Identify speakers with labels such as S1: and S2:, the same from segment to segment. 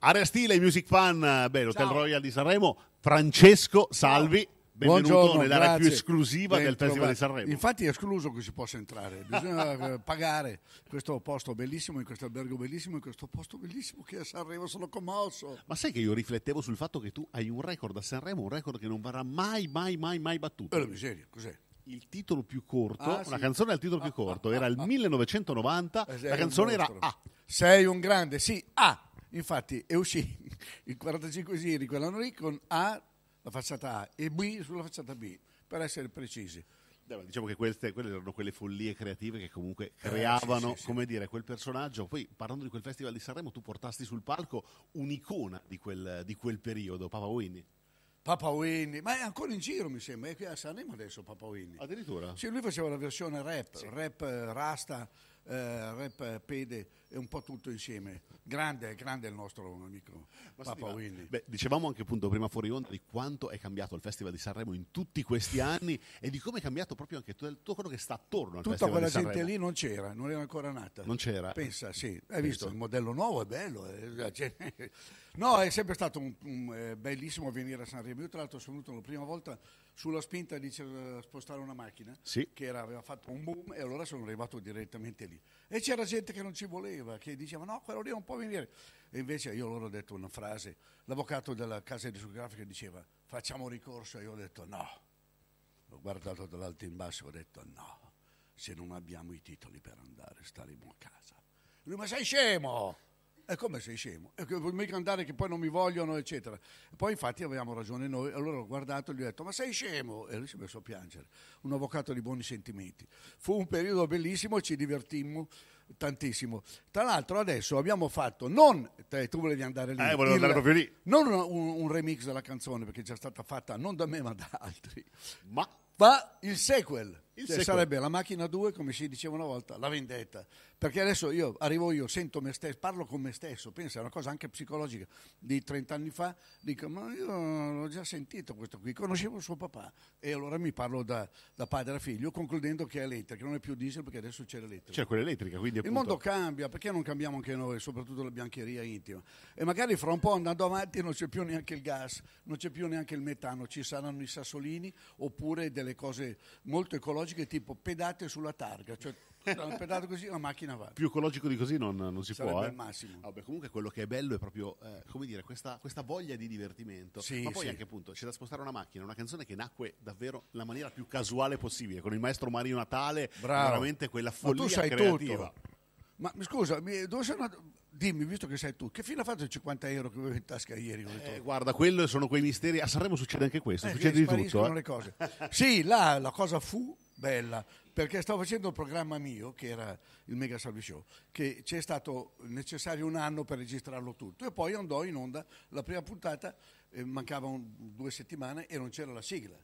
S1: Area Stile, Music Fan, eh, beh, l'Hotel Royal di Sanremo, Francesco Salvi. Ciao. Benvenuto nell'area più esclusiva Dentro, del Festival di Sanremo.
S2: Infatti è escluso che si possa entrare, bisogna eh, pagare questo posto bellissimo, in questo albergo bellissimo, in questo posto bellissimo che a Sanremo sono commosso.
S1: Ma sai che io riflettevo sul fatto che tu hai un record a Sanremo, un record che non verrà mai, mai, mai, mai battuto. È la miseria, cos'è? il titolo più corto, ah, sì. una canzone al titolo più corto, ah, era il 1990, eh, la canzone era A. Sei un grande, sì, A.
S2: Infatti è uscito il 45 giri quell'anno lì con A, la facciata A, e B
S1: sulla facciata B, per essere precisi. Beh, diciamo che queste, quelle erano quelle follie creative che comunque eh, creavano, eh, sì, sì, come sì. dire, quel personaggio. Poi parlando di quel festival di Sanremo, tu portasti sul palco un'icona di quel, di quel periodo, Papa Winnie. Papa Winnie, ma è ancora
S2: in giro mi sembra, è qui a Sanremo adesso Papa Winnie. Addirittura? Sì, lui faceva la versione rap, rap eh, rasta, eh, rap eh, pede e un po' tutto insieme. Grande, grande il nostro
S1: amico Ma Papa stima, Willy. Beh, dicevamo anche appunto prima fuori onda di quanto è cambiato il Festival di Sanremo in tutti questi anni e di come è cambiato proprio anche tutto quello che sta attorno al Tutta Festival di Sanremo. Tutta quella gente lì non c'era, non era ancora nata. Non c'era? Pensa, sì. Hai Penso. visto, il modello nuovo è bello. Eh.
S2: No, è sempre stato un, un, eh, bellissimo venire a Sanremo. Io tra l'altro sono venuto la prima volta sulla spinta di spostare una macchina sì. che era, aveva fatto un boom e allora sono arrivato direttamente lì. E c'era gente che non ci voleva sapeva, che diceva no, quello lì non può venire. E invece io loro ho detto una frase, l'avvocato della casa discografica diceva facciamo ricorso e io ho detto no. L'ho guardato dall'alto in basso e ho detto no, se non abbiamo i titoli per andare staremo a casa. Lui ma sei scemo! E come sei scemo? E vuoi mica andare che poi non mi vogliono, eccetera. E poi infatti avevamo ragione noi, allora ho guardato e gli ho detto ma sei scemo? E lui si è messo a piangere, un avvocato di buoni sentimenti. Fu un periodo bellissimo, ci divertimmo tantissimo. Tra l'altro adesso abbiamo fatto, non, te, tu volevi andare lì, eh, il, andare proprio lì. non un, un remix della canzone perché è già stata fatta non da me ma da altri, ma va il sequel. Il cioè sarebbe la macchina 2, come si diceva una volta, la vendetta. Perché adesso io arrivo io, sento me stesso, parlo con me stesso, pensa, è una cosa anche psicologica di 30 anni fa, dico ma io l'ho già sentito questo qui, conoscevo suo papà e allora mi parlo da, da padre a figlio, concludendo che è elettrica, non è più diesel perché adesso c'è l'elettrica.
S1: C'è cioè, quella elettrica, quindi appunto... Il mondo
S2: cambia, perché non cambiamo anche noi, soprattutto la biancheria intima? E magari fra un po' andando avanti non c'è più neanche il gas, non c'è più neanche il metano, ci saranno i sassolini oppure delle delle cose molto ecologiche tipo pedate sulla targa, cioè
S1: un pedato così la macchina va. Più ecologico di così non, non si Sarebbe può. Sarebbe eh. il massimo. Vabbè, ah, comunque quello che è bello è proprio, eh, come dire, questa, questa, voglia di divertimento. Sì, Ma poi sì. anche appunto c'è da spostare una macchina, una canzone che nacque davvero la maniera più casuale possibile, con il maestro Mario Natale, Bravo. veramente quella follia Ma tu sai creativa.
S2: Tutto. Ma scusa, dove sei andato? Dimmi, visto che sei tu, che fine ha fatto i 50 euro che avevo in tasca ieri? Eh, guarda,
S1: quello sono quei misteri. A Sanremo succede anche questo, eh, succede di tutto. Eh. Le
S2: cose. sì, là la cosa fu bella, perché stavo facendo un programma mio, che era il Mega Salvi Show, che c'è stato necessario un anno per registrarlo tutto. E poi andò in onda la prima puntata, eh, mancavano due settimane e non c'era la sigla.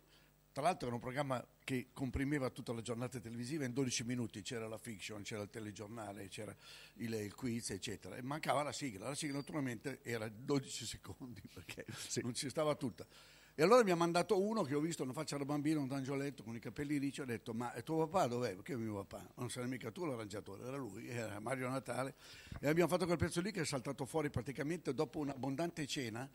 S2: Tra l'altro era un programma che comprimeva tutta la giornata televisiva in 12 minuti, c'era la fiction, c'era il telegiornale, c'era il, il quiz, eccetera. E mancava la sigla, la sigla naturalmente era 12 secondi perché sì. non ci stava tutta. E allora mi ha mandato uno che ho visto una faccia da bambino, un angioletto con i capelli ricci, ho detto ma tuo papà dov'è? Perché mio papà? Non sarà mica tu l'arrangiatore, era lui, era Mario Natale. E abbiamo fatto quel pezzo lì che è saltato fuori praticamente dopo un'abbondante cena,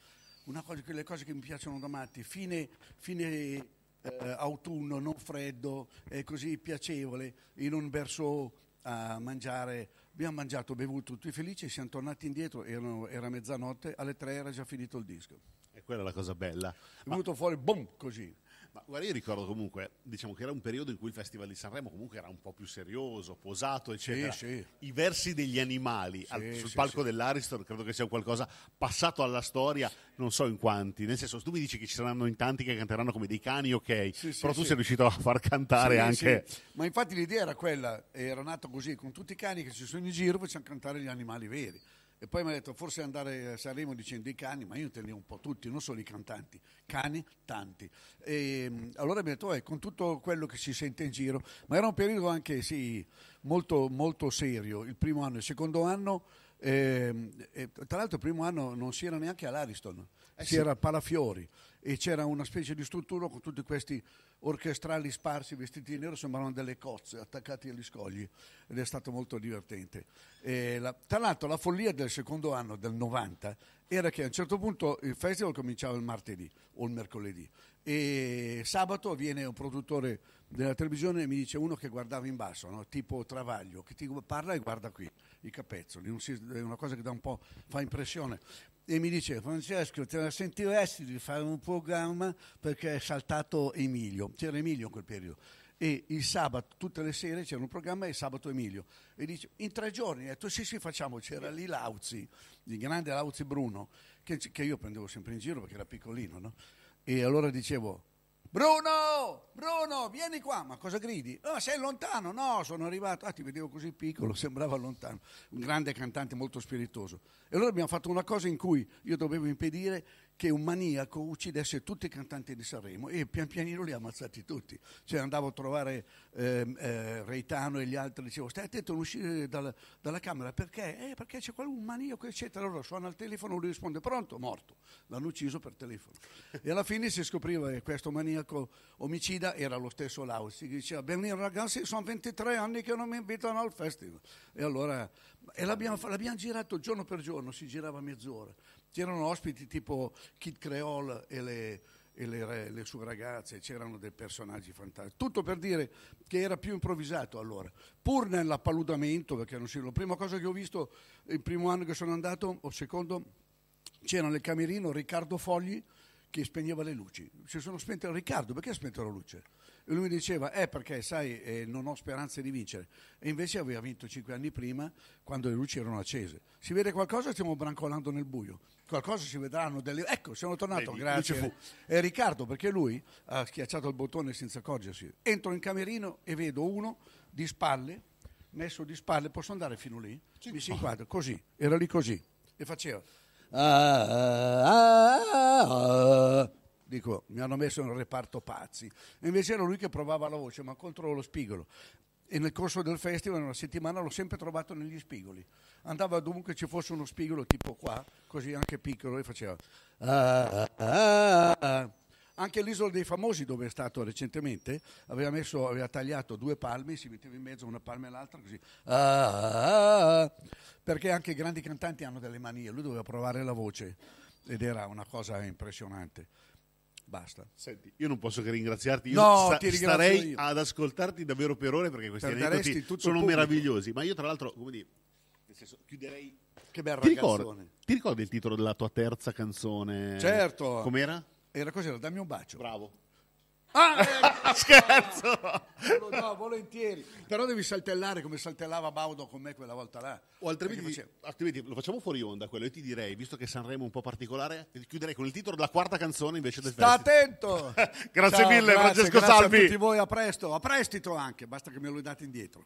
S2: una cosa, quelle cose che mi piacciono da matti, fine, fine eh, autunno non freddo e così piacevole in un berceau a mangiare. Abbiamo mangiato, bevuto, tutti felici, siamo tornati indietro, erano, era
S1: mezzanotte, alle tre era già finito il disco. E quella è la cosa bella. È venuto fuori, boom, così. Ma guarda, io ricordo comunque, diciamo che era un periodo in cui il Festival di Sanremo comunque era un po' più serioso, posato, eccetera. Sì, sì. I versi degli animali al, sul palco dell'Ariston credo che sia qualcosa passato alla storia, non so in quanti. Nel senso, tu mi dici che ci saranno in tanti che canteranno come dei cani, ok, però tu sei riuscito a far cantare anche.
S2: Ma infatti l'idea era quella, era nato così, con tutti i cani che ci sono in giro, facciamo cantare gli animali veri. E poi mi ha detto, forse andare a Sanremo dicendo i cani, ma io intendevo un po' tutti, non solo i cantanti, cani tanti. E, ehm, allora mi ha detto, eh, con tutto quello che si sente in giro, ma era un periodo anche sì, molto, molto serio, il primo anno, il secondo anno... Eh, tra l'altro il primo anno non si era neanche all'Ariston, eh si sì. era a Palafiori, e c'era una specie di struttura con tutti questi orchestrali sparsi vestiti di nero, sembravano delle cozze attaccati agli scogli ed è stato molto divertente. La, tra l'altro la follia del secondo anno, del 90, era che a un certo punto il festival cominciava il martedì o il mercoledì e sabato viene un produttore della televisione mi dice uno che guardava in basso, no? tipo Travaglio, che ti parla e guarda qui, i capezzoli, è una cosa che da un po' fa impressione. E mi dice, Francesco, te la sentiresti di fare un programma perché è saltato Emilio, c'era Emilio in quel periodo. E il sabato, tutte le sere c'era un programma e il sabato Emilio. E dice, in tre giorni, ha detto sì sì facciamo, c'era lì Lauzi, il grande Lauzi Bruno, che, che io prendevo sempre in giro perché era piccolino, no? E allora dicevo, Bruno, Bruno, vieni qua. Ma cosa gridi? Oh, sei lontano? No, sono arrivato. Ah, ti vedevo così piccolo, sembrava lontano. Un grande cantante molto spiritoso. E allora abbiamo fatto una cosa in cui io dovevo impedire che un maniaco uccidesse tutti i cantanti di Sanremo e pian pianino li ha ammazzati tutti. Cioè andavo a trovare eh, eh, Reitano e gli altri, dicevo stai attento a non uscire dalla, dalla camera perché? Eh, perché c'è qualcuno, un maniaco eccetera. Allora suona il telefono, lui risponde pronto, morto. L'hanno ucciso per telefono. e alla fine si scopriva che questo maniaco omicida era lo stesso Lausi, che diceva benvenuti ragazzi, sono 23 anni che non mi invitano al festival. E allora e l'abbiamo, l'abbiamo girato giorno per giorno, si girava mezz'ora. C'erano ospiti tipo Kid Creole e le, e le, le sue ragazze, c'erano dei personaggi fantastici. Tutto per dire che era più improvvisato allora, pur nell'appaludamento, perché non si... La prima cosa che ho visto il primo anno che sono andato, o secondo, c'era nel camerino Riccardo Fogli che spegneva le luci. Si sono spente Riccardo, perché ha spento la luce? E lui mi diceva, eh perché sai, eh, non ho speranze di vincere. E invece aveva vinto cinque anni prima quando le luci erano accese. Si vede qualcosa, stiamo brancolando nel buio. Qualcosa si vedranno delle... Ecco, sono tornato, Vedi, grazie. Fu. Eh, Riccardo, perché lui ha schiacciato il bottone senza accorgersi. Entro in camerino e vedo uno di spalle, messo di spalle, posso andare fino lì? Sì. Mi si inquadra, così, era lì così. E faceva... Ah, ah, ah, ah dico, mi hanno messo in reparto pazzi. E invece era lui che provava la voce, ma contro lo spigolo. E nel corso del festival, una settimana, l'ho sempre trovato negli spigoli. Andava dovunque ci fosse uno spigolo tipo qua, così anche piccolo, e faceva... Ah, ah, ah, ah. Anche l'isola dei famosi, dove è stato recentemente, aveva, messo, aveva tagliato due palme, si metteva in mezzo una palma e l'altra, così. Perché anche i grandi cantanti hanno delle manie, lui doveva provare la voce ed era una cosa impressionante. Basta. Senti, io non posso che
S1: ringraziarti. Io no, sta- ti starei io. ad ascoltarti davvero per ore perché questi aneddoti sono meravigliosi. Ma io, tra l'altro, come dire, nel senso, chiuderei. Che bella ti ricordi, ti ricordi il titolo della tua terza canzone? Certo. Com'era? Era così, dammi un bacio. Bravo.
S2: Ah, eh, scherzo! No, no, volentieri. Però devi saltellare come saltellava Baudo con me quella volta là. O altrimenti, facevo...
S1: altrimenti lo facciamo fuori onda quello. Io ti direi, visto che Sanremo è un po' particolare, chiuderei con il titolo della quarta canzone invece del Sta attento! grazie Ciao, mille, grazie, Francesco grazie Salvi. Grazie a tutti voi, a presto. A prestito anche, basta che me lo date indietro.